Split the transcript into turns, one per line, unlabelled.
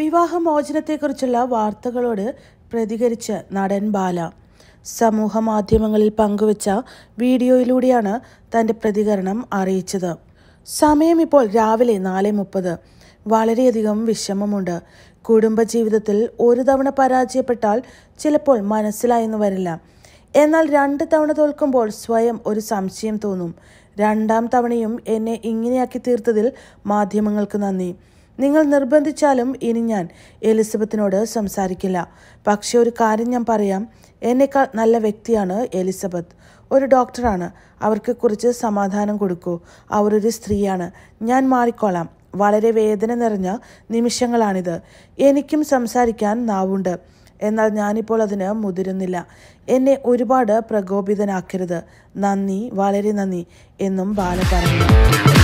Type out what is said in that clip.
വിവാഹമോചനത്തെക്കുറിച്ചുള്ള വാർത്തകളോട് പ്രതികരിച്ച് നടൻ ബാല സമൂഹ മാധ്യമങ്ങളിൽ പങ്കുവച്ച വീഡിയോയിലൂടെയാണ് തൻ്റെ പ്രതികരണം അറിയിച്ചത് സമയം ഇപ്പോൾ രാവിലെ നാല് മുപ്പത് വളരെയധികം വിഷമമുണ്ട് കുടുംബജീവിതത്തിൽ ഒരു തവണ പരാജയപ്പെട്ടാൽ ചിലപ്പോൾ മനസ്സിലായെന്ന് വരില്ല എന്നാൽ രണ്ട് തവണ തോൽക്കുമ്പോൾ സ്വയം ഒരു സംശയം തോന്നും രണ്ടാം തവണയും എന്നെ ഇങ്ങനെയാക്കി തീർത്തതിൽ മാധ്യമങ്ങൾക്ക് നന്ദി നിങ്ങൾ നിർബന്ധിച്ചാലും ഇനി ഞാൻ എലിസബത്തിനോട് സംസാരിക്കില്ല പക്ഷേ ഒരു കാര്യം ഞാൻ പറയാം എന്നേക്കാൾ നല്ല വ്യക്തിയാണ് എലിസബത്ത് ഒരു ഡോക്ടറാണ് അവർക്ക് കുറിച്ച് സമാധാനം കൊടുക്കൂ അവരൊരു സ്ത്രീയാണ് ഞാൻ മാറിക്കോളാം വളരെ വേദന നിറഞ്ഞ നിമിഷങ്ങളാണിത് എനിക്കും സംസാരിക്കാൻ നാവുണ്ട് എന്നാൽ ഞാനിപ്പോൾ അതിന് മുതിരുന്നില്ല എന്നെ ഒരുപാട് പ്രകോപിതനാക്കരുത് നന്ദി വളരെ നന്ദി എന്നും ബാല പറഞ്ഞു